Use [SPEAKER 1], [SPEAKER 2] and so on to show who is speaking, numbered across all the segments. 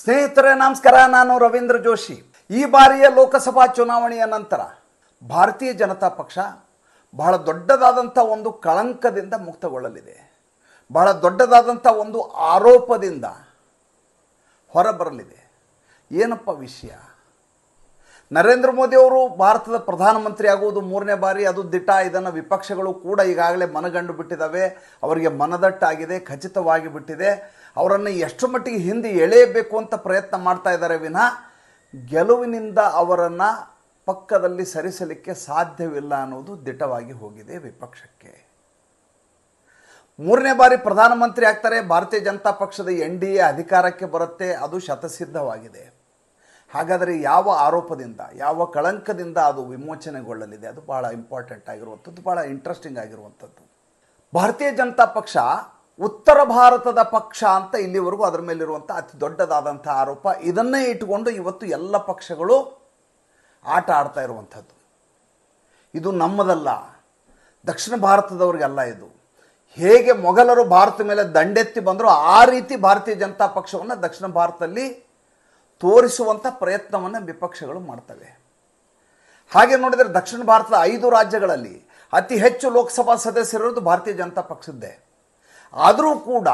[SPEAKER 1] ಸ್ನೇಹಿತರೆ ನಮಸ್ಕಾರ ನಾನು ರವೀಂದ್ರ ಜೋಶಿ ಈ ಬಾರಿಯ ಲೋಕಸಭಾ ಚುನಾವಣೆಯ ನಂತರ ಭಾರತೀಯ ಜನತಾ ಪಕ್ಷ ಬಹಳ ದೊಡ್ಡದಾದಂಥ ಒಂದು ಕಳಂಕದಿಂದ ಮುಕ್ತಗೊಳ್ಳಲಿದೆ ಬಹಳ ದೊಡ್ಡದಾದಂಥ ಒಂದು ಆರೋಪದಿಂದ ಹೊರಬರಲಿದೆ ಏನಪ್ಪ ವಿಷಯ ನರೇಂದ್ರ ಮೋದಿ ಅವರು ಭಾರತದ ಪ್ರಧಾನಮಂತ್ರಿ ಆಗುವುದು ಮೂರನೇ ಬಾರಿ ಅದು ದಿಟ ಇದನ್ನು ವಿಪಕ್ಷಗಳು ಕೂಡ ಈಗಾಗಲೇ ಮನಗಂಡು ಬಿಟ್ಟಿದ್ದಾವೆ ಅವರಿಗೆ ಮನದಟ್ಟಾಗಿದೆ ಖಚಿತವಾಗಿ ಬಿಟ್ಟಿದೆ ಅವರನ್ನು ಎಷ್ಟು ಮಟ್ಟಿಗೆ ಹಿಂದೆ ಎಳೆಯಬೇಕು ಅಂತ ಪ್ರಯತ್ನ ಮಾಡ್ತಾ ಇದ್ದಾರೆ ವಿನ ಗೆಲುವಿನಿಂದ ಅವರನ್ನು ಪಕ್ಕದಲ್ಲಿ ಸರಿಸಲಿಕ್ಕೆ ಸಾಧ್ಯವಿಲ್ಲ ಅನ್ನೋದು ದಿಟವಾಗಿ ಹೋಗಿದೆ ವಿಪಕ್ಷಕ್ಕೆ ಮೂರನೇ ಬಾರಿ ಪ್ರಧಾನಮಂತ್ರಿ ಆಗ್ತಾರೆ ಭಾರತೀಯ ಜನತಾ ಪಕ್ಷದ ಎನ್ ಡಿ ಎ ಅಧಿಕಾರಕ್ಕೆ ಬರುತ್ತೆ ಅದು ಶತಸಿದ್ಧವಾಗಿದೆ ಹಾಗಾದರೆ ಯಾವ ಆರೋಪದಿಂದ ಯಾವ ಕಳಂಕದಿಂದ ಅದು ವಿಮೋಚನೆಗೊಳ್ಳಲಿದೆ ಅದು ಭಾಳ ಇಂಪಾರ್ಟೆಂಟ್ ಆಗಿರುವಂಥದ್ದು ಭಾಳ ಇಂಟ್ರೆಸ್ಟಿಂಗ್ ಆಗಿರುವಂಥದ್ದು ಭಾರತೀಯ ಜನತಾ ಪಕ್ಷ ಉತ್ತರ ಭಾರತದ ಪಕ್ಷ ಅಂತ ಇಲ್ಲಿವರೆಗೂ ಅದರ ಮೇಲಿರುವಂಥ ಅತಿ ದೊಡ್ಡದಾದಂಥ ಆರೋಪ ಇದನ್ನೇ ಇಟ್ಟುಕೊಂಡು ಇವತ್ತು ಎಲ್ಲ ಪಕ್ಷಗಳು ಆಟ ಆಡ್ತಾ ಇರುವಂಥದ್ದು ಇದು ನಮ್ಮದಲ್ಲ ದಕ್ಷಿಣ ಭಾರತದವ್ರಿಗೆಲ್ಲ ಇದು ಹೇಗೆ ಮೊಘಲರು ಭಾರತ ಮೇಲೆ ದಂಡೆತ್ತಿ ಬಂದರೂ ಆ ರೀತಿ ಭಾರತೀಯ ಜನತಾ ಪಕ್ಷವನ್ನು ದಕ್ಷಿಣ ಭಾರತದಲ್ಲಿ ತೋರಿಸುವಂಥ ಪ್ರಯತ್ನವನ್ನು ವಿಪಕ್ಷಗಳು ಮಾಡ್ತವೆ ಹಾಗೆ ನೋಡಿದರೆ ದಕ್ಷಿಣ ಭಾರತದ ಐದು ರಾಜ್ಯಗಳಲ್ಲಿ ಅತಿ ಹೆಚ್ಚು ಲೋಕಸಭಾ ಸದಸ್ಯರಿರೋದು ಭಾರತೀಯ ಜನತಾ ಪಕ್ಷದ್ದೇ ಆದರೂ ಕೂಡ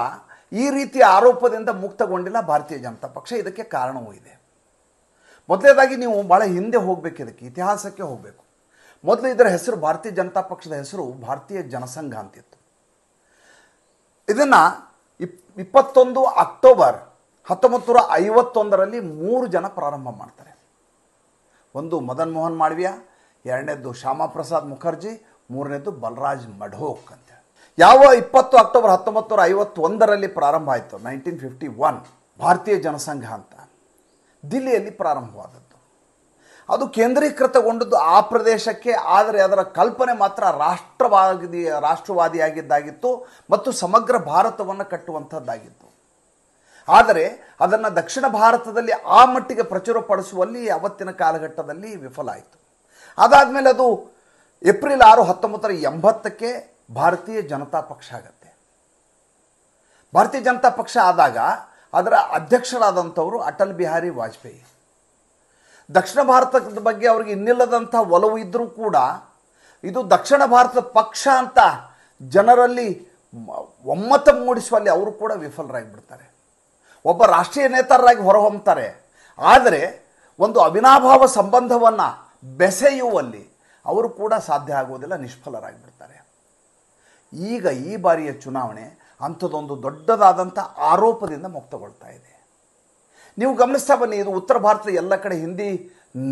[SPEAKER 1] ಈ ರೀತಿಯ ಆರೋಪದಿಂದ ಮುಕ್ತಗೊಂಡಿಲ್ಲ ಭಾರತೀಯ ಜನತಾ ಪಕ್ಷ ಇದಕ್ಕೆ ಕಾರಣವೂ ಇದೆ ಮೊದಲನೇದಾಗಿ ನೀವು ಭಾಳ ಹಿಂದೆ ಹೋಗಬೇಕು ಇದಕ್ಕೆ ಇತಿಹಾಸಕ್ಕೆ ಹೋಗಬೇಕು ಮೊದಲು ಇದರ ಹೆಸರು ಭಾರತೀಯ ಜನತಾ ಪಕ್ಷದ ಹೆಸರು ಭಾರತೀಯ ಜನಸಂಘ ಅಂತಿತ್ತು ಇದನ್ನು ಇಪ್ ಇಪ್ಪತ್ತೊಂದು ಅಕ್ಟೋಬರ್ ಹತ್ತೊಂಬತ್ತು ನೂರ ಐವತ್ತೊಂದರಲ್ಲಿ ಮೂರು ಜನ ಪ್ರಾರಂಭ ಮಾಡ್ತಾರೆ ಒಂದು ಮದನ್ ಮೋಹನ್ ಮಾಳ್ವಿಯ ಎರಡನೇದ್ದು ಶ್ಯಾಮಾಪ್ರಸಾದ್ ಪ್ರಸಾದ್ ಮುಖರ್ಜಿ ಮೂರನೇದು ಬಲರಾಜ್ ಮಢೋಕ್ ಅಂತ ಯಾವ ಇಪ್ಪತ್ತು ಅಕ್ಟೋಬರ್ ಹತ್ತೊಂಬತ್ತು ನೂರ ಐವತ್ತೊಂದರಲ್ಲಿ ಪ್ರಾರಂಭ ಆಯಿತು ನೈನ್ಟೀನ್ ಫಿಫ್ಟಿ ಒನ್ ಭಾರತೀಯ ಜನಸಂಘ ಅಂತ ದಿಲ್ಲಿಯಲ್ಲಿ ಪ್ರಾರಂಭವಾದದ್ದು ಅದು ಕೇಂದ್ರೀಕೃತಗೊಂಡದ್ದು ಆ ಪ್ರದೇಶಕ್ಕೆ ಆದರೆ ಅದರ ಕಲ್ಪನೆ ಮಾತ್ರ ರಾಷ್ಟ್ರವಾದಿ ರಾಷ್ಟ್ರವಾದಿಯಾಗಿದ್ದಾಗಿತ್ತು ಮತ್ತು ಸಮಗ್ರ ಭಾರತವನ್ನು ಕಟ್ಟುವಂಥದ್ದಾಗಿತ್ತು ಆದರೆ ಅದನ್ನು ದಕ್ಷಿಣ ಭಾರತದಲ್ಲಿ ಆ ಮಟ್ಟಿಗೆ ಪ್ರಚುರಪಡಿಸುವಲ್ಲಿ ಅವತ್ತಿನ ಕಾಲಘಟ್ಟದಲ್ಲಿ ವಿಫಲ ಆಯಿತು ಅದಾದಮೇಲೆ ಅದು ಏಪ್ರಿಲ್ ಆರು ಹತ್ತೊಂಬತ್ತರ ಎಂಬತ್ತಕ್ಕೆ ಭಾರತೀಯ ಜನತಾ ಪಕ್ಷ ಆಗತ್ತೆ ಭಾರತೀಯ ಜನತಾ ಪಕ್ಷ ಆದಾಗ ಅದರ ಅಧ್ಯಕ್ಷರಾದಂಥವರು ಅಟಲ್ ಬಿಹಾರಿ ವಾಜಪೇಯಿ ದಕ್ಷಿಣ ಭಾರತದ ಬಗ್ಗೆ ಅವರಿಗೆ ಇನ್ನಿಲ್ಲದಂಥ ಒಲವು ಇದ್ದರೂ ಕೂಡ ಇದು ದಕ್ಷಿಣ ಭಾರತದ ಪಕ್ಷ ಅಂತ ಜನರಲ್ಲಿ ಒಮ್ಮತ ಮೂಡಿಸುವಲ್ಲಿ ಅವರು ಕೂಡ ವಿಫಲರಾಗಿಬಿಡ್ತಾರೆ ಒಬ್ಬ ರಾಷ್ಟ್ರೀಯ ನೇತಾರರಾಗಿ ಹೊರಹೊಮ್ಮತಾರೆ ಆದರೆ ಒಂದು ಅವಿನಾಭಾವ ಸಂಬಂಧವನ್ನು ಬೆಸೆಯುವಲ್ಲಿ ಅವರು ಕೂಡ ಸಾಧ್ಯ ಆಗುವುದಿಲ್ಲ ನಿಷ್ಫಲರಾಗಿಬಿಡ್ತಾರೆ ಈಗ ಈ ಬಾರಿಯ ಚುನಾವಣೆ ಅಂಥದ್ದೊಂದು ದೊಡ್ಡದಾದಂಥ ಆರೋಪದಿಂದ ಮುಕ್ತಗೊಳ್ತಾ ಇದೆ ನೀವು ಗಮನಿಸ್ತಾ ಬನ್ನಿ ಇದು ಉತ್ತರ ಭಾರತದ ಎಲ್ಲ ಕಡೆ ಹಿಂದಿ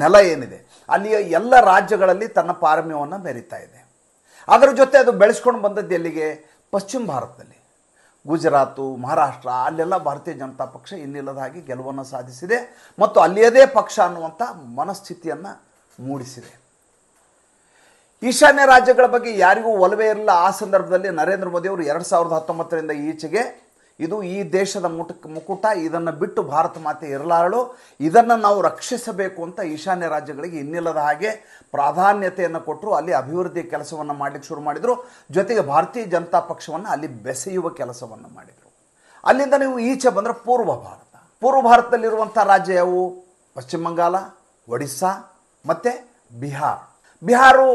[SPEAKER 1] ನೆಲ ಏನಿದೆ ಅಲ್ಲಿಯ ಎಲ್ಲ ರಾಜ್ಯಗಳಲ್ಲಿ ತನ್ನ ಪಾರಮ್ಯವನ್ನು ಮೆರಿತಾ ಇದೆ ಅದರ ಜೊತೆ ಅದು ಬೆಳೆಸ್ಕೊಂಡು ಬಂದದ್ದು ಎಲ್ಲಿಗೆ ಪಶ್ಚಿಮ ಭಾರತದಲ್ಲಿ ಗುಜರಾತು ಮಹಾರಾಷ್ಟ್ರ ಅಲ್ಲೆಲ್ಲ ಭಾರತೀಯ ಜನತಾ ಪಕ್ಷ ಇನ್ನಿಲ್ಲದ ಹಾಗೆ ಗೆಲುವನ್ನು ಸಾಧಿಸಿದೆ ಮತ್ತು ಅಲ್ಲಿಯದೇ ಪಕ್ಷ ಅನ್ನುವಂಥ ಮನಸ್ಥಿತಿಯನ್ನು ಮೂಡಿಸಿದೆ ಈಶಾನ್ಯ ರಾಜ್ಯಗಳ ಬಗ್ಗೆ ಯಾರಿಗೂ ಒಲವೇ ಇರಲಿಲ್ಲ ಆ ಸಂದರ್ಭದಲ್ಲಿ ನರೇಂದ್ರ ಮೋದಿ ಅವರು ಎರಡು ಸಾವಿರದ ಹತ್ತೊಂಬತ್ತರಿಂದ ಈಚೆಗೆ ಇದು ಈ ದೇಶದ ಮುಟ ಮುಕುಟ ಇದನ್ನು ಬಿಟ್ಟು ಭಾರತ ಮಾತೆ ಇರಲಾರಳು ಇದನ್ನು ನಾವು ರಕ್ಷಿಸಬೇಕು ಅಂತ ಈಶಾನ್ಯ ರಾಜ್ಯಗಳಿಗೆ ಇನ್ನಿಲ್ಲದ ಹಾಗೆ ಪ್ರಾಧಾನ್ಯತೆಯನ್ನು ಕೊಟ್ಟರು ಅಲ್ಲಿ ಅಭಿವೃದ್ಧಿ ಕೆಲಸವನ್ನು ಮಾಡಲಿಕ್ಕೆ ಶುರು ಮಾಡಿದರು ಜೊತೆಗೆ ಭಾರತೀಯ ಜನತಾ ಪಕ್ಷವನ್ನು ಅಲ್ಲಿ ಬೆಸೆಯುವ ಕೆಲಸವನ್ನು ಮಾಡಿದರು ಅಲ್ಲಿಂದ ನೀವು ಈಚೆ ಬಂದರೆ ಪೂರ್ವ ಭಾರತ ಪೂರ್ವ ಭಾರತದಲ್ಲಿರುವಂಥ ರಾಜ್ಯ ಯಾವುವು ಪಶ್ಚಿಮ ಬಂಗಾಳ ಒಡಿಸ್ಸಾ ಮತ್ತು ಬಿಹಾರ್ ಬಿಹಾರು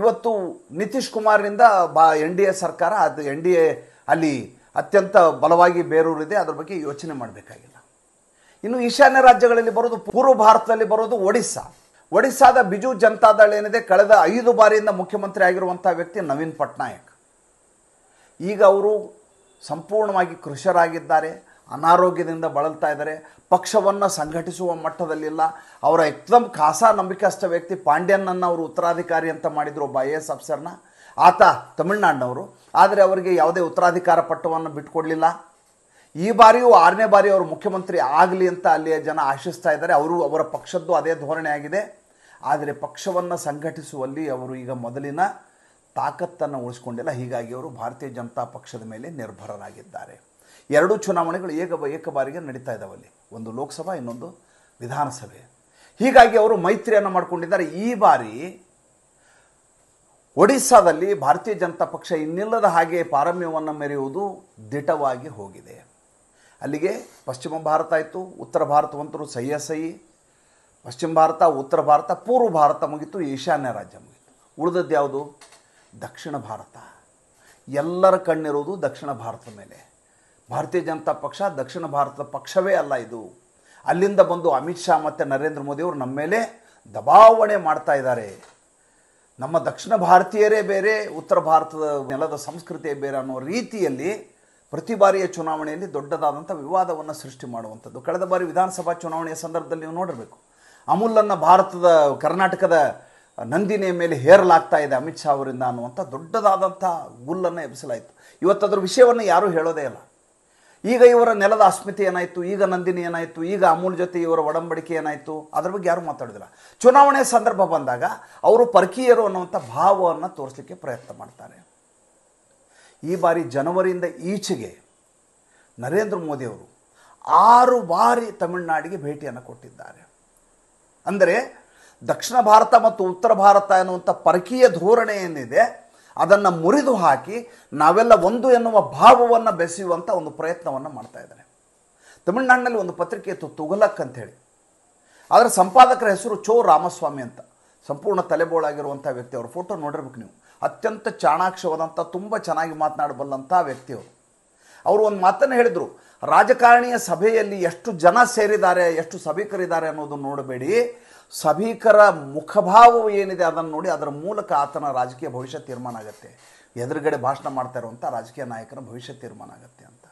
[SPEAKER 1] ಇವತ್ತು ನಿತೀಶ್ ಕುಮಾರ್ನಿಂದ ಬಾ ಎನ್ ಡಿ ಎ ಸರ್ಕಾರ ಅದು ಎನ್ ಡಿ ಎ ಅಲ್ಲಿ ಅತ್ಯಂತ ಬಲವಾಗಿ ಬೇರೂರಿದೆ ಅದರ ಬಗ್ಗೆ ಯೋಚನೆ ಮಾಡಬೇಕಾಗಿಲ್ಲ ಇನ್ನು ಈಶಾನ್ಯ ರಾಜ್ಯಗಳಲ್ಲಿ ಬರೋದು ಪೂರ್ವ ಭಾರತದಲ್ಲಿ ಬರೋದು ಒಡಿಸ್ಸಾ ಒಡಿಶಾದ ಬಿಜು ಜನತಾದಳ ಏನಿದೆ ಕಳೆದ ಐದು ಬಾರಿಯಿಂದ ಮುಖ್ಯಮಂತ್ರಿ ಆಗಿರುವಂಥ ವ್ಯಕ್ತಿ ನವೀನ್ ಪಟ್ನಾಯಕ್ ಈಗ ಅವರು ಸಂಪೂರ್ಣವಾಗಿ ಕೃಷರಾಗಿದ್ದಾರೆ ಅನಾರೋಗ್ಯದಿಂದ ಬಳಲ್ತಾ ಇದ್ದಾರೆ ಪಕ್ಷವನ್ನು ಸಂಘಟಿಸುವ ಮಟ್ಟದಲ್ಲಿಲ್ಲ ಅವರ ಎಕ್ದಮ್ ಖಾಸಾ ನಂಬಿಕಸ್ಥ ವ್ಯಕ್ತಿ ಪಾಂಡ್ಯನನ್ನು ಅವರು ಉತ್ತರಾಧಿಕಾರಿ ಅಂತ ಮಾಡಿದರು ಒಬ್ಬ ಐ ಎ ಎಸ್ ಅಫ್ಸರ್ನ ಆತ ತಮಿಳ್ನಾಡಿನವರು ಆದರೆ ಅವರಿಗೆ ಯಾವುದೇ ಉತ್ತರಾಧಿಕಾರ ಪಟ್ಟವನ್ನು ಬಿಟ್ಕೊಡಲಿಲ್ಲ ಈ ಬಾರಿಯೂ ಆರನೇ ಬಾರಿ ಅವರು ಮುಖ್ಯಮಂತ್ರಿ ಆಗಲಿ ಅಂತ ಅಲ್ಲಿಯ ಜನ ಆಶಿಸ್ತಾ ಇದ್ದಾರೆ ಅವರು ಅವರ ಪಕ್ಷದ್ದು ಅದೇ ಧೋರಣೆ ಆಗಿದೆ ಆದರೆ ಪಕ್ಷವನ್ನು ಸಂಘಟಿಸುವಲ್ಲಿ ಅವರು ಈಗ ಮೊದಲಿನ ತಾಕತ್ತನ್ನು ಉಳಿಸ್ಕೊಂಡಿಲ್ಲ ಹೀಗಾಗಿ ಅವರು ಭಾರತೀಯ ಜನತಾ ಪಕ್ಷದ ಮೇಲೆ ನಿರ್ಭರರಾಗಿದ್ದಾರೆ ಎರಡೂ ಚುನಾವಣೆಗಳು ಏಕ ಏಕ ಬಾರಿಗೆ ನಡೀತಾ ಇದ್ದಾವೆ ಅಲ್ಲಿ ಒಂದು ಲೋಕಸಭಾ ಇನ್ನೊಂದು ವಿಧಾನಸಭೆ ಹೀಗಾಗಿ ಅವರು ಮೈತ್ರಿಯನ್ನು ಮಾಡಿಕೊಂಡಿದ್ದಾರೆ ಈ ಬಾರಿ ಒಡಿಸ್ಸಾದಲ್ಲಿ ಭಾರತೀಯ ಜನತಾ ಪಕ್ಷ ಇನ್ನಿಲ್ಲದ ಹಾಗೆ ಪಾರಮ್ಯವನ್ನು ಮೆರೆಯುವುದು ದಿಟವಾಗಿ ಹೋಗಿದೆ ಅಲ್ಲಿಗೆ ಪಶ್ಚಿಮ ಭಾರತ ಆಯಿತು ಉತ್ತರ ಭಾರತವಂತರು ಸಹಿ ಪಶ್ಚಿಮ ಭಾರತ ಉತ್ತರ ಭಾರತ ಪೂರ್ವ ಭಾರತ ಮುಗಿತು ಈಶಾನ್ಯ ರಾಜ್ಯ ಮುಗಿತು ಉಳಿದದ್ದು ಯಾವುದು ದಕ್ಷಿಣ ಭಾರತ ಎಲ್ಲರ ಕಣ್ಣಿರುವುದು ದಕ್ಷಿಣ ಭಾರತದ ಮೇಲೆ ಭಾರತೀಯ ಜನತಾ ಪಕ್ಷ ದಕ್ಷಿಣ ಭಾರತದ ಪಕ್ಷವೇ ಅಲ್ಲ ಇದು ಅಲ್ಲಿಂದ ಬಂದು ಅಮಿತ್ ಶಾ ಮತ್ತು ನರೇಂದ್ರ ಮೋದಿಯವರು ನಮ್ಮ ಮೇಲೆ ದಬಾವಣೆ ಮಾಡ್ತಾ ಇದ್ದಾರೆ ನಮ್ಮ ದಕ್ಷಿಣ ಭಾರತೀಯರೇ ಬೇರೆ ಉತ್ತರ ಭಾರತದ ನೆಲದ ಸಂಸ್ಕೃತಿಯೇ ಬೇರೆ ಅನ್ನೋ ರೀತಿಯಲ್ಲಿ ಪ್ರತಿ ಬಾರಿಯ ಚುನಾವಣೆಯಲ್ಲಿ ದೊಡ್ಡದಾದಂಥ ವಿವಾದವನ್ನು ಸೃಷ್ಟಿ ಮಾಡುವಂಥದ್ದು ಕಳೆದ ಬಾರಿ ವಿಧಾನಸಭಾ ಚುನಾವಣೆಯ ಸಂದರ್ಭದಲ್ಲಿ ನೀವು ನೋಡಿರಬೇಕು ಅಮೂಲನ್ನು ಭಾರತದ ಕರ್ನಾಟಕದ ನಂದಿನಿಯ ಮೇಲೆ ಹೇರಲಾಗ್ತಾ ಇದೆ ಅಮಿತ್ ಶಾ ಅವರಿಂದ ಅನ್ನುವಂಥ ದೊಡ್ಡದಾದಂಥ ಗುಲ್ಲನ್ನು ಎಬ್ಬಿಸಲಾಯಿತು ಇವತ್ತದ್ರ ವಿಷಯವನ್ನು ಯಾರೂ ಹೇಳೋದೇ ಇಲ್ಲ ಈಗ ಇವರ ನೆಲದ ಅಸ್ಮಿತೆ ಏನಾಯಿತು ಈಗ ನಂದಿನಿ ಏನಾಯಿತು ಈಗ ಅಮೂಲ್ ಜೊತೆ ಇವರ ಒಡಂಬಡಿಕೆ ಏನಾಯಿತು ಅದ್ರ ಬಗ್ಗೆ ಯಾರೂ ಮಾತಾಡೋದಿಲ್ಲ ಚುನಾವಣೆ ಸಂದರ್ಭ ಬಂದಾಗ ಅವರು ಪರಕೀಯರು ಅನ್ನುವಂಥ ಭಾವವನ್ನು ತೋರಿಸಲಿಕ್ಕೆ ಪ್ರಯತ್ನ ಮಾಡ್ತಾರೆ ಈ ಬಾರಿ ಜನವರಿಯಿಂದ ಈಚೆಗೆ ನರೇಂದ್ರ ಮೋದಿಯವರು ಆರು ಬಾರಿ ತಮಿಳುನಾಡಿಗೆ ಭೇಟಿಯನ್ನು ಕೊಟ್ಟಿದ್ದಾರೆ ಅಂದರೆ ದಕ್ಷಿಣ ಭಾರತ ಮತ್ತು ಉತ್ತರ ಭಾರತ ಎನ್ನುವಂಥ ಪರಕೀಯ ಧೋರಣೆ ಏನಿದೆ ಅದನ್ನು ಮುರಿದು ಹಾಕಿ ನಾವೆಲ್ಲ ಒಂದು ಎನ್ನುವ ಭಾವವನ್ನು ಬೆಸೆಯುವಂಥ ಒಂದು ಪ್ರಯತ್ನವನ್ನು ಮಾಡ್ತಾ ಇದ್ದಾರೆ ತಮಿಳುನಾಡಿನಲ್ಲಿ ಒಂದು ಪತ್ರಿಕೆ ಇತ್ತು ಅಂತ ಹೇಳಿ ಅದರ ಸಂಪಾದಕರ ಹೆಸರು ಚೋ ರಾಮಸ್ವಾಮಿ ಅಂತ ಸಂಪೂರ್ಣ ತಲೆಬೋಳಾಗಿರುವಂಥ ವ್ಯಕ್ತಿ ಅವರು ಫೋಟೋ ನೋಡಿರ್ಬೇಕು ನೀವು ಅತ್ಯಂತ ಚಾಣಾಕ್ಷವಾದಂಥ ತುಂಬ ಚೆನ್ನಾಗಿ ಮಾತನಾಡಬಲ್ಲಂಥ ವ್ಯಕ್ತಿಯವರು ಅವರು ಒಂದು ಮಾತನ್ನು ಹೇಳಿದರು ರಾಜಕಾರಣಿಯ ಸಭೆಯಲ್ಲಿ ಎಷ್ಟು ಜನ ಸೇರಿದ್ದಾರೆ ಎಷ್ಟು ಸಭಿಕರಿದ್ದಾರೆ ಅನ್ನೋದನ್ನು ನೋಡಬೇಡಿ ಸಭಿಕರ ಮುಖಭಾವ ಏನಿದೆ ಅದನ್ನು ನೋಡಿ ಅದರ ಮೂಲಕ ಆತನ ರಾಜಕೀಯ ಭವಿಷ್ಯ ತೀರ್ಮಾನ ಆಗುತ್ತೆ ಎದುರುಗಡೆ ಭಾಷಣ ಮಾಡ್ತಾ ಇರುವಂಥ ರಾಜಕೀಯ ನಾಯಕರ ಭವಿಷ್ಯ ತೀರ್ಮಾನ ಆಗುತ್ತೆ ಅಂತ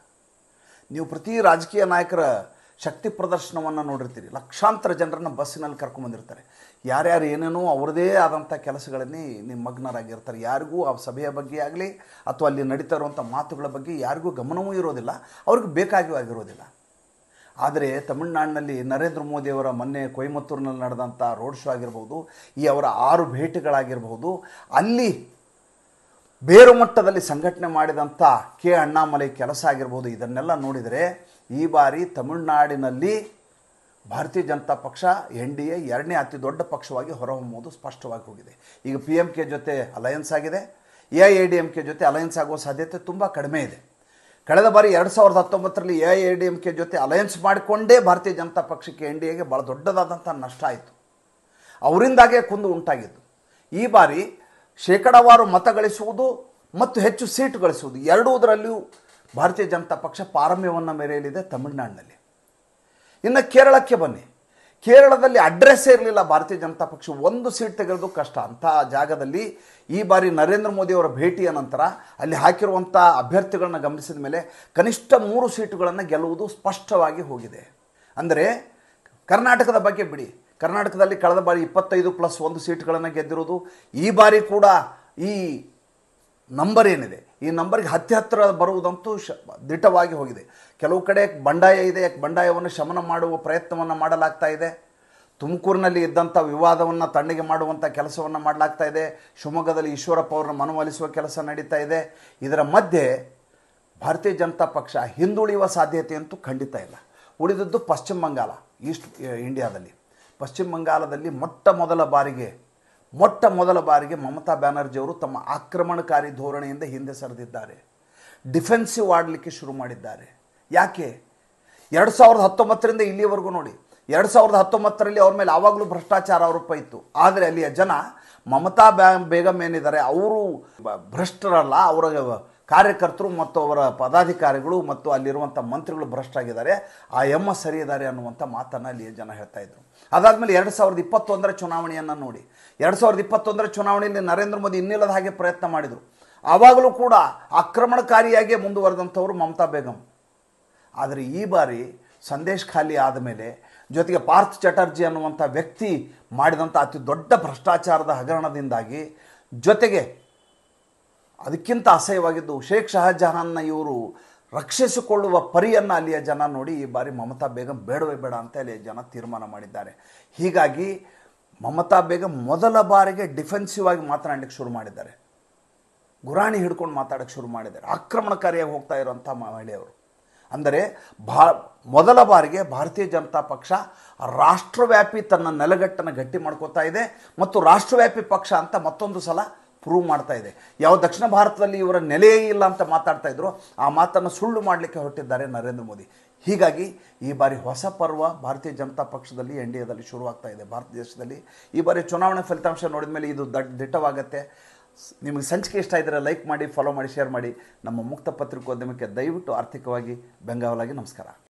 [SPEAKER 1] ನೀವು ಪ್ರತಿ ರಾಜಕೀಯ ನಾಯಕರ ಶಕ್ತಿ ಪ್ರದರ್ಶನವನ್ನು ನೋಡಿರ್ತೀರಿ ಲಕ್ಷಾಂತರ ಜನರನ್ನು ಬಸ್ಸಿನಲ್ಲಿ ಕರ್ಕೊಂಬಂದಿರ್ತಾರೆ ಯಾರ್ಯಾರು ಏನೇನೋ ಅವ್ರದ್ದೇ ಆದಂಥ ಕೆಲಸಗಳನ್ನೇ ನಿಮ್ಮಗ್ನರಾಗಿರ್ತಾರೆ ಯಾರಿಗೂ ಆ ಸಭೆಯ ಬಗ್ಗೆ ಆಗಲಿ ಅಥವಾ ಅಲ್ಲಿ ನಡೀತಾ ಇರುವಂಥ ಮಾತುಗಳ ಬಗ್ಗೆ ಯಾರಿಗೂ ಗಮನವೂ ಇರೋದಿಲ್ಲ ಅವ್ರಿಗೆ ಬೇಕಾಗಿಯೂ ಆಗಿರೋದಿಲ್ಲ ಆದರೆ ತಮಿಳುನಾಡಿನಲ್ಲಿ ನರೇಂದ್ರ ಮೋದಿಯವರ ಮೊನ್ನೆ ಕೊಯಮತ್ತೂರಿನಲ್ಲಿ ನಡೆದಂಥ ರೋಡ್ ಶೋ ಆಗಿರ್ಬೋದು ಈ ಅವರ ಆರು ಭೇಟಿಗಳಾಗಿರ್ಬೋದು ಅಲ್ಲಿ ಬೇರು ಮಟ್ಟದಲ್ಲಿ ಸಂಘಟನೆ ಮಾಡಿದಂಥ ಕೆ ಅಣ್ಣಾಮಲೈ ಕೆಲಸ ಆಗಿರ್ಬೋದು ಇದನ್ನೆಲ್ಲ ನೋಡಿದರೆ ಈ ಬಾರಿ ತಮಿಳುನಾಡಿನಲ್ಲಿ ಭಾರತೀಯ ಜನತಾ ಪಕ್ಷ ಎನ್ ಡಿ ಎ ಎರಡನೇ ಅತಿ ದೊಡ್ಡ ಪಕ್ಷವಾಗಿ ಹೊರಹೊಮ್ಮುವುದು ಸ್ಪಷ್ಟವಾಗಿ ಹೋಗಿದೆ ಈಗ ಪಿ ಎಮ್ ಕೆ ಜೊತೆ ಅಲಯನ್ಸ್ ಆಗಿದೆ A I A D M K ಜೊತೆ ಅಲಯನ್ಸ್ ಆಗುವ ಸಾಧ್ಯತೆ ತುಂಬ ಕಡಿಮೆ ಇದೆ ಕಳೆದ ಬಾರಿ ಎರಡು ಸಾವಿರದ ಹತ್ತೊಂಬತ್ತರಲ್ಲಿ A I D M K ಜೊತೆ ಅಲಯನ್ಸ್ ಮಾಡಿಕೊಂಡೇ ಭಾರತೀಯ ಜನತಾ ಪಕ್ಷಕ್ಕೆ ಎನ್ ಡಿ ಎಗೆ ಭಾಳ ದೊಡ್ಡದಾದಂಥ ನಷ್ಟ ಆಯಿತು ಅವರಿಂದಾಗೇ ಕುಂದು ಉಂಟಾಗಿದ್ದು ಈ ಬಾರಿ ಶೇಕಡಾವಾರು ಮತ ಗಳಿಸುವುದು ಮತ್ತು ಹೆಚ್ಚು ಸೀಟ್ ಗಳಿಸುವುದು ಎರಡೂದರಲ್ಲಿಯೂ ಭಾರತೀಯ ಜನತಾ ಪಕ್ಷ ಪಾರಮ್ಯವನ್ನು ಮೆರೆಯಲಿದೆ ತಮಿಳುನಾಡಿನಲ್ಲಿ ಇನ್ನು ಕೇರಳಕ್ಕೆ ಬನ್ನಿ ಕೇರಳದಲ್ಲಿ ಅಡ್ರೆಸ್ಸೇ ಇರಲಿಲ್ಲ ಭಾರತೀಯ ಜನತಾ ಪಕ್ಷ ಒಂದು ಸೀಟ್ ತೆಗೆದು ಕಷ್ಟ ಅಂಥ ಜಾಗದಲ್ಲಿ ಈ ಬಾರಿ ನರೇಂದ್ರ ಮೋದಿ ಅವರ ಭೇಟಿಯ ನಂತರ ಅಲ್ಲಿ ಹಾಕಿರುವಂಥ ಅಭ್ಯರ್ಥಿಗಳನ್ನ ಗಮನಿಸಿದ ಮೇಲೆ ಕನಿಷ್ಠ ಮೂರು ಸೀಟುಗಳನ್ನು ಗೆಲ್ಲುವುದು ಸ್ಪಷ್ಟವಾಗಿ ಹೋಗಿದೆ ಅಂದರೆ ಕರ್ನಾಟಕದ ಬಗ್ಗೆ ಬಿಡಿ ಕರ್ನಾಟಕದಲ್ಲಿ ಕಳೆದ ಬಾರಿ ಇಪ್ಪತ್ತೈದು ಪ್ಲಸ್ ಒಂದು ಸೀಟುಗಳನ್ನು ಗೆದ್ದಿರುವುದು ಈ ಬಾರಿ ಕೂಡ ಈ ನಂಬರ್ ಏನಿದೆ ಈ ನಂಬರ್ಗೆ ಹತ್ತಿ ಹತ್ತಿರ ಬರುವುದಂತೂ ಶ ದಿಟವಾಗಿ ಹೋಗಿದೆ ಕೆಲವು ಕಡೆ ಬಂಡಾಯ ಇದೆ ಯಾಕೆ ಬಂಡಾಯವನ್ನು ಶಮನ ಮಾಡುವ ಪ್ರಯತ್ನವನ್ನು ಮಾಡಲಾಗ್ತಾ ಇದೆ ತುಮಕೂರಿನಲ್ಲಿ ಇದ್ದಂಥ ವಿವಾದವನ್ನು ತಣ್ಣಗೆ ಮಾಡುವಂಥ ಕೆಲಸವನ್ನು ಮಾಡಲಾಗ್ತಾ ಇದೆ ಶಿವಮೊಗ್ಗದಲ್ಲಿ ಈಶ್ವರಪ್ಪ ಅವರನ್ನು ಮನವೊಲಿಸುವ ಕೆಲಸ ನಡೀತಾ ಇದೆ ಇದರ ಮಧ್ಯೆ ಭಾರತೀಯ ಜನತಾ ಪಕ್ಷ ಹಿಂದುಳಿಯುವ ಸಾಧ್ಯತೆಯಂತೂ ಖಂಡಿತ ಇಲ್ಲ ಉಳಿದದ್ದು ಪಶ್ಚಿಮ ಬಂಗಾಲ ಈಸ್ಟ್ ಇಂಡಿಯಾದಲ್ಲಿ ಪಶ್ಚಿಮ ಬಂಗಾಲದಲ್ಲಿ ಮೊಟ್ಟ ಮೊದಲ ಬಾರಿಗೆ ಮೊಟ್ಟ ಮೊದಲ ಬಾರಿಗೆ ಮಮತಾ ಬ್ಯಾನರ್ಜಿ ಅವರು ತಮ್ಮ ಆಕ್ರಮಣಕಾರಿ ಧೋರಣೆಯಿಂದ ಹಿಂದೆ ಸರಿದಿದ್ದಾರೆ ಡಿಫೆನ್ಸಿವ್ ಆಡಲಿಕ್ಕೆ ಶುರು ಮಾಡಿದ್ದಾರೆ ಯಾಕೆ ಎರಡು ಸಾವಿರದ ಹತ್ತೊಂಬತ್ತರಿಂದ ಇಲ್ಲಿಯವರೆಗೂ ನೋಡಿ ಎರಡು ಸಾವಿರದ ಹತ್ತೊಂಬತ್ತರಲ್ಲಿ ಅವ್ರ ಮೇಲೆ ಆವಾಗಲೂ ಭ್ರಷ್ಟಾಚಾರ ಆರೋಪ ಇತ್ತು ಆದರೆ ಅಲ್ಲಿಯ ಜನ ಮಮತಾ ಬ್ಯಾ ಬೇಗಮ್ ಏನಿದ್ದಾರೆ ಅವರು ಭ್ರಷ್ಟರಲ್ಲ ಅವರ ಕಾರ್ಯಕರ್ತರು ಮತ್ತು ಅವರ ಪದಾಧಿಕಾರಿಗಳು ಮತ್ತು ಅಲ್ಲಿರುವಂಥ ಮಂತ್ರಿಗಳು ಆಗಿದ್ದಾರೆ ಆ ಎಮ್ಮ ಇದ್ದಾರೆ ಅನ್ನುವಂಥ ಮಾತನ್ನು ಅಲ್ಲಿ ಜನ ಹೇಳ್ತಾ ಇದ್ರು ಅದಾದಮೇಲೆ ಎರಡು ಸಾವಿರದ ಇಪ್ಪತ್ತೊಂದರ ಚುನಾವಣೆಯನ್ನು ನೋಡಿ ಎರಡು ಸಾವಿರದ ಇಪ್ಪತ್ತೊಂದರ ಚುನಾವಣೆಯಲ್ಲಿ ನರೇಂದ್ರ ಮೋದಿ ಇನ್ನಿಲ್ಲದ ಹಾಗೆ ಪ್ರಯತ್ನ ಮಾಡಿದರು ಆವಾಗಲೂ ಕೂಡ ಆಕ್ರಮಣಕಾರಿಯಾಗಿ ಮುಂದುವರೆದಂಥವರು ಮಮತಾ ಬೇಗಂ ಆದರೆ ಈ ಬಾರಿ ಸಂದೇಶ್ ಖಾಲಿ ಆದಮೇಲೆ ಜೊತೆಗೆ ಪಾರ್ಥ್ ಚಟರ್ಜಿ ಅನ್ನುವಂಥ ವ್ಯಕ್ತಿ ಮಾಡಿದಂಥ ಅತಿ ದೊಡ್ಡ ಭ್ರಷ್ಟಾಚಾರದ ಹಗರಣದಿಂದಾಗಿ ಜೊತೆಗೆ ಅದಕ್ಕಿಂತ ಅಸಹ್ಯವಾಗಿದ್ದು ಶೇಖ್ ಶಹಜಹಾನ್ನ ಇವರು ರಕ್ಷಿಸಿಕೊಳ್ಳುವ ಪರಿಯನ್ನು ಅಲ್ಲಿಯ ಜನ ನೋಡಿ ಈ ಬಾರಿ ಮಮತಾ ಬೇಗಂ ಬೇಡವೇ ಬೇಡ ಅಂತ ಅಲ್ಲಿಯ ಜನ ತೀರ್ಮಾನ ಮಾಡಿದ್ದಾರೆ ಹೀಗಾಗಿ ಮಮತಾ ಬೇಗಂ ಮೊದಲ ಬಾರಿಗೆ ಡಿಫೆನ್ಸಿವ್ ಆಗಿ ಮಾತನಾಡಲಿಕ್ಕೆ ಶುರು ಮಾಡಿದ್ದಾರೆ ಗುರಾಣಿ ಹಿಡ್ಕೊಂಡು ಮಾತಾಡೋಕ್ಕೆ ಶುರು ಮಾಡಿದ್ದಾರೆ ಆಕ್ರಮಣಕಾರಿಯಾಗಿ ಹೋಗ್ತಾ ಇರುವಂಥ ಮಹಿಳೆಯವರು ಅಂದರೆ ಭಾ ಮೊದಲ ಬಾರಿಗೆ ಭಾರತೀಯ ಜನತಾ ಪಕ್ಷ ರಾಷ್ಟ್ರವ್ಯಾಪಿ ತನ್ನ ನೆಲೆಗಟ್ಟನ್ನು ಗಟ್ಟಿ ಮಾಡ್ಕೋತಾ ಇದೆ ಮತ್ತು ರಾಷ್ಟ್ರವ್ಯಾಪಿ ಪಕ್ಷ ಅಂತ ಮತ್ತೊಂದು ಸಲ ಪ್ರೂವ್ ಮಾಡ್ತಾ ಇದೆ ಯಾವ ದಕ್ಷಿಣ ಭಾರತದಲ್ಲಿ ಇವರ ನೆಲೆಯೇ ಇಲ್ಲ ಅಂತ ಮಾತಾಡ್ತಾ ಇದ್ರು ಆ ಮಾತನ್ನು ಸುಳ್ಳು ಮಾಡಲಿಕ್ಕೆ ಹೊರಟಿದ್ದಾರೆ ನರೇಂದ್ರ ಮೋದಿ ಹೀಗಾಗಿ ಈ ಬಾರಿ ಹೊಸ ಪರ್ವ ಭಾರತೀಯ ಜನತಾ ಪಕ್ಷದಲ್ಲಿ ಎನ್ ಡಿ ಎದಲ್ಲಿ ಶುರುವಾಗ್ತಾ ಇದೆ ಭಾರತ ದೇಶದಲ್ಲಿ ಈ ಬಾರಿ ಚುನಾವಣೆ ಫಲಿತಾಂಶ ನೋಡಿದ ಮೇಲೆ ಇದು ದಡ್ ದಿಟ್ಟವಾಗತ್ತೆ ನಿಮಗೆ ಸಂಚಿಕೆ ಇಷ್ಟ ಇದ್ದರೆ ಲೈಕ್ ಮಾಡಿ ಫಾಲೋ ಮಾಡಿ ಶೇರ್ ಮಾಡಿ ನಮ್ಮ ಮುಕ್ತ ಪತ್ರಿಕೋದ್ಯಮಕ್ಕೆ ದಯವಿಟ್ಟು ಆರ್ಥಿಕವಾಗಿ ಬೆಂಗಾವಲಾಗಿ ನಮಸ್ಕಾರ